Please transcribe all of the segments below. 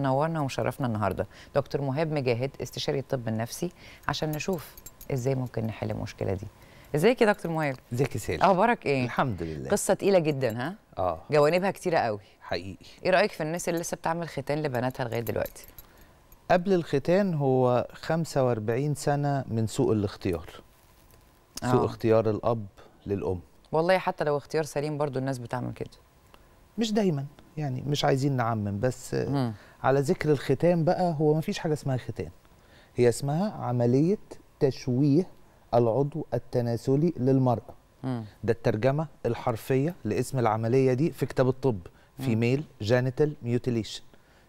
منورنا ومشرفنا النهارده دكتور مهاب مجاهد استشاري الطب النفسي عشان نشوف ازاي ممكن نحل المشكله دي ازيك يا دكتور مهاب ازيك يا سيل اخبارك ايه الحمد لله قصه تقيله جدا ها اه جوانبها كتيره قوي حقيقي ايه رايك في الناس اللي لسه بتعمل ختان لبناتها لغايه دلوقتي قبل الختان هو 45 سنه من سوء الاختيار آه. سوء اختيار الاب للام والله حتى لو اختيار سليم برضو الناس بتعمل كده مش دايما يعني مش عايزين نعمم بس مم. على ذكر الختان بقى هو ما فيش حاجه اسمها ختان هي اسمها عمليه تشويه العضو التناسلي للمراه مم. ده الترجمه الحرفيه لاسم العمليه دي في كتاب الطب ميل جينيتال ميوتيليشن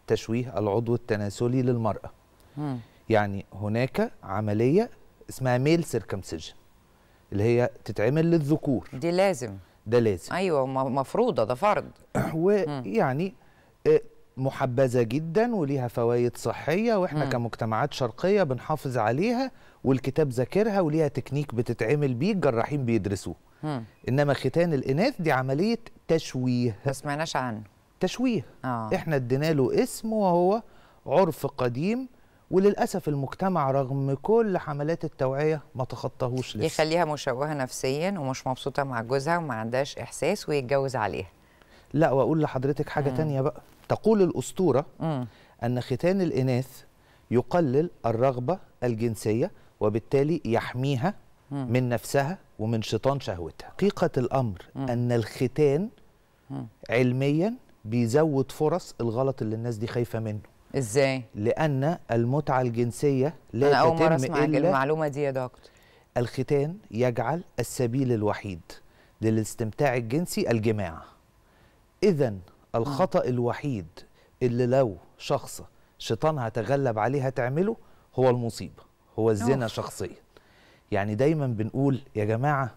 تشويه العضو التناسلي للمراه مم. يعني هناك عمليه اسمها ميل سيركمسيجن اللي هي تتعمل للذكور دي لازم ده لازم ايوه مفروضه ده فرض ويعني آه، محبذه جدا وليها فوائد صحيه واحنا مم. كمجتمعات شرقيه بنحافظ عليها والكتاب ذاكرها وليها تكنيك بتتعمل بيه الجراحين بيدرسوه انما ختان الاناث دي عمليه تشويه ما سمعناش عنه تشويه آه. احنا ادينا له اسم وهو عرف قديم وللاسف المجتمع رغم كل حملات التوعيه ما تخطاهوش لسه يخليها مشوهه نفسيا ومش مبسوطه مع جوزها وما عندهاش احساس ويتجوز عليها لا واقول لحضرتك حاجه مم. تانية بقى تقول الاسطوره مم. ان ختان الاناث يقلل الرغبه الجنسيه وبالتالي يحميها مم. من نفسها ومن شيطان شهوتها حقيقه الامر مم. ان الختان مم. علميا بيزود فرص الغلط اللي الناس دي خايفه منه ازاي لان المتعه الجنسيه لا أنا أول مرة أسمع إلا المعلومه دي يا دكتور الختان يجعل السبيل الوحيد للاستمتاع الجنسي الجماع اذا الخطا الوحيد اللي لو شخص شيطانها تغلب عليها تعمله هو المصيبه هو الزنا شخصيا يعني دايما بنقول يا جماعه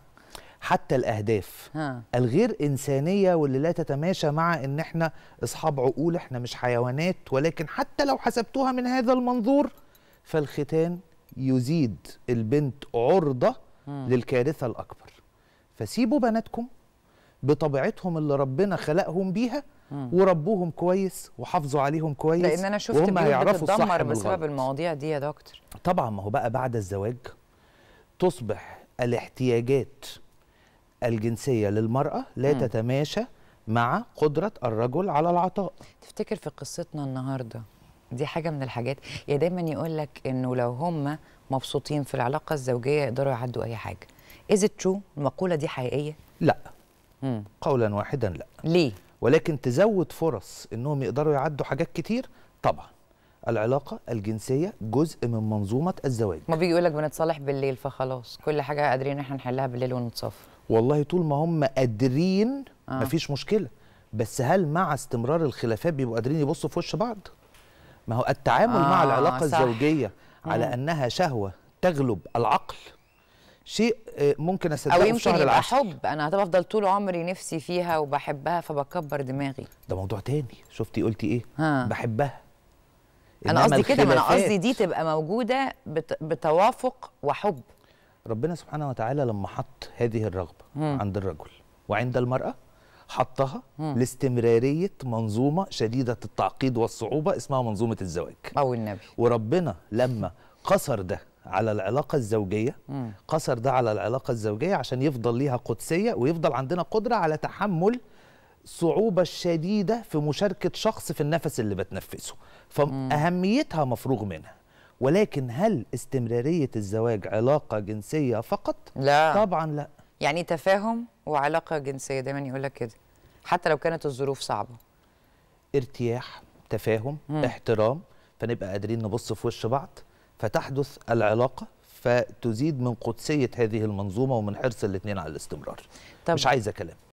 حتى الاهداف ها. الغير انسانيه واللي لا تتماشى مع ان احنا اصحاب عقول احنا مش حيوانات ولكن حتى لو حسبتوها من هذا المنظور فالختان يزيد البنت عرضه ها. للكارثه الاكبر فسيبوا بناتكم بطبيعتهم اللي ربنا خلقهم بيها وربوهم كويس وحافظوا عليهم كويس لان انا شفت وهم هيعرفوا الصح بسبب المواضيع دي يا دكتور طبعا ما هو بقى بعد الزواج تصبح الاحتياجات الجنسية للمرأة لا م. تتماشى مع قدرة الرجل على العطاء تفتكر في قصتنا النهاردة دي حاجة من الحاجات يا دايما يقول لك إنه لو هم مبسوطين في العلاقة الزوجية يقدروا يعدوا أي حاجة از ترو المقولة دي حقيقية؟ لا م. قولا واحدا لا ليه؟ ولكن تزود فرص إنهم يقدروا يعدوا حاجات كتير طبعا العلاقة الجنسية جزء من منظومة الزواج ما بيجي يقول لك بنتصالح بالليل فخلاص كل حاجة قادرين احنا نحلها بالليل ونتصافى والله طول ما هم قادرين آه. مفيش مشكله بس هل مع استمرار الخلافات بيبقوا قادرين يبصوا في وش بعض ما هو التعامل آه مع العلاقه صح. الزوجيه على انها شهوه تغلب العقل شيء آه، ممكن اصدقه او يمكن يبقى حب انا هفضل طول عمري نفسي فيها وبحبها فبكبر دماغي ده موضوع تاني شفتي قلتي ايه ها. بحبها انا قصدي كده ما انا قصدي دي تبقى موجوده بتوافق وحب ربنا سبحانه وتعالى لما حط هذه الرغبه مم. عند الرجل وعند المراه حطها مم. لاستمراريه منظومه شديده التعقيد والصعوبه اسمها منظومه الزواج او النبي وربنا لما قصر ده على العلاقة الزوجية مم. قصر ده على العلاقة الزوجية عشان يفضل ليها قدسية ويفضل عندنا قدرة على تحمل صعوبة شديدة في مشاركة شخص في النفس اللي بتنفسه فأهميتها مفروغ منها ولكن هل استمرارية الزواج علاقة جنسية فقط؟ لا طبعا لا يعني تفاهم وعلاقة جنسية دايما يقول لك كده حتى لو كانت الظروف صعبة ارتياح تفاهم مم. احترام فنبقى قادرين نبص في وش بعض فتحدث العلاقة فتزيد من قدسية هذه المنظومة ومن حرص الاثنين على الاستمرار طب. مش عايزة كلام